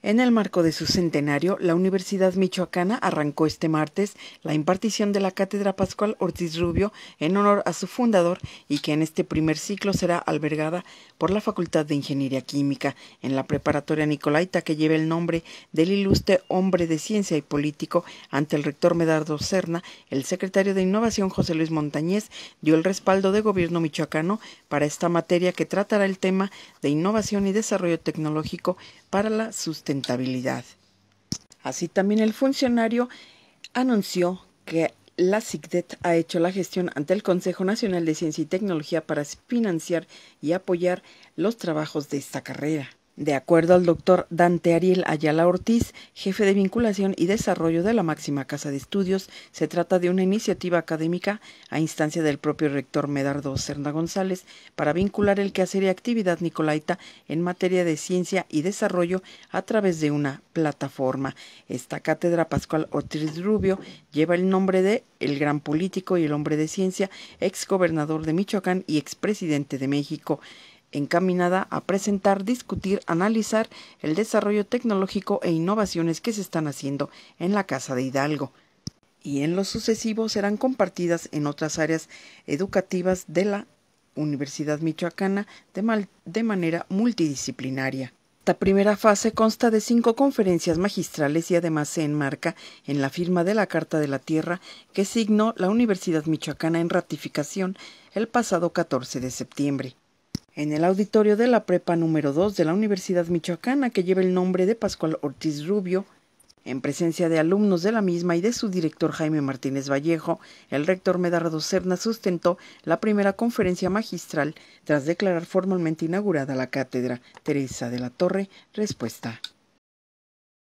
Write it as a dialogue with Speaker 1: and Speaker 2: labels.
Speaker 1: En el marco de su centenario, la Universidad Michoacana arrancó este martes la impartición de la Cátedra Pascual Ortiz Rubio en honor a su fundador y que en este primer ciclo será albergada por la Facultad de Ingeniería Química en la Preparatoria Nicolaita que lleva el nombre del ilustre hombre de ciencia y político ante el rector Medardo Serna, el secretario de Innovación José Luis Montañez dio el respaldo de gobierno michoacano para esta materia que tratará el tema de innovación y desarrollo tecnológico para la sustentabilidad. Así también el funcionario anunció que la CICDET ha hecho la gestión ante el Consejo Nacional de Ciencia y Tecnología para financiar y apoyar los trabajos de esta carrera. De acuerdo al doctor Dante Ariel Ayala Ortiz, jefe de vinculación y desarrollo de la máxima casa de estudios, se trata de una iniciativa académica a instancia del propio rector Medardo Cerna González para vincular el quehacer y actividad nicolaita en materia de ciencia y desarrollo a través de una plataforma. Esta cátedra Pascual Ortiz Rubio lleva el nombre de el gran político y el hombre de ciencia, ex gobernador de Michoacán y expresidente de México encaminada a presentar, discutir, analizar el desarrollo tecnológico e innovaciones que se están haciendo en la Casa de Hidalgo y en lo sucesivo serán compartidas en otras áreas educativas de la Universidad Michoacana de, manera multidisciplinaria. Esta primera fase consta de cinco conferencias magistrales y además se enmarca en la firma de la Carta de la Tierra que signó la Universidad Michoacana en ratificación el pasado 14 de septiembre en el auditorio de la prepa número 2 de la Universidad Michoacana que lleva el nombre de Pascual Ortiz Rubio, en presencia de alumnos de la misma y de su director Jaime Martínez Vallejo, el rector Medardo Cerna sustentó la primera conferencia magistral tras declarar formalmente inaugurada la cátedra Teresa de la Torre Respuesta.